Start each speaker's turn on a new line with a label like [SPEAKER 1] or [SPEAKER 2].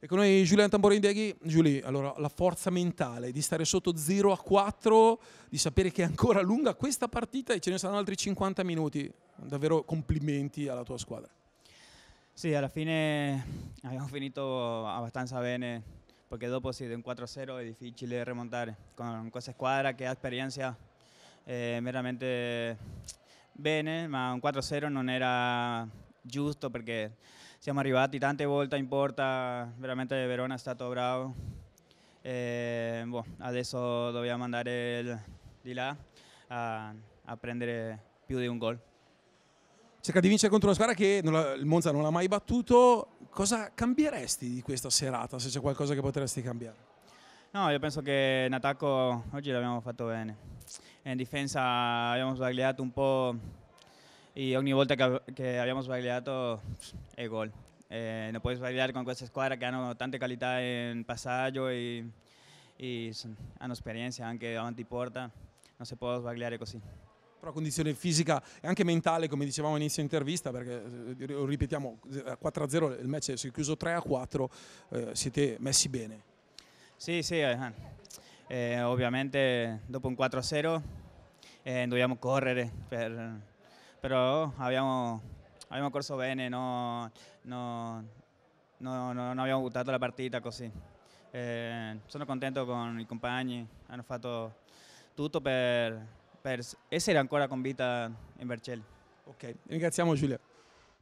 [SPEAKER 1] E con noi Giuliano Tamborindeghi. Giulia, allora, la forza mentale di stare sotto 0 a 4, di sapere che è ancora lunga questa partita e ce ne saranno altri 50 minuti. Davvero complimenti alla tua squadra. Sì, alla fine abbiamo
[SPEAKER 2] finito abbastanza bene, perché dopo sì, un 4-0 è difficile rimontare con questa squadra che ha esperienza eh, veramente bene, ma un 4-0 non era giusto perché siamo arrivati tante volte in porta, veramente Verona è stato bravo. E, boh, adesso dobbiamo andare di là a, a, prendere più di un gol.
[SPEAKER 1] Cerca di vincere contro una squadra che la, il Monza non l'ha mai battuto. Cosa cambieresti di questa serata, se c'è qualcosa che potresti cambiare?
[SPEAKER 2] No, io penso che in attacco oggi l'abbiamo fatto bene. In difesa abbiamo sbagliato un po' e ogni volta che, che abbiamo sbagliato è gol. Eh, non puoi sbagliare con queste squadre che hanno tante qualità in passaggio e, e hanno esperienza anche davanti porta, non si può sbagliare così
[SPEAKER 1] però condizione fisica e anche mentale come dicevamo all'inizio intervista perché eh, ripetiamo 4-0 il match si è chiuso 3-4 eh, siete messi bene sì sì eh, ovviamente
[SPEAKER 2] dopo un 4-0 eh, dobbiamo correre per pero habíamos habíamos corso bene, no, no, no, no habíamos la partita così. Eh, sono contento con i compagni, hanno eh, fatto tutto per, per essere ancora con vita en Vercelli. Ok, ringraziamo Giulia.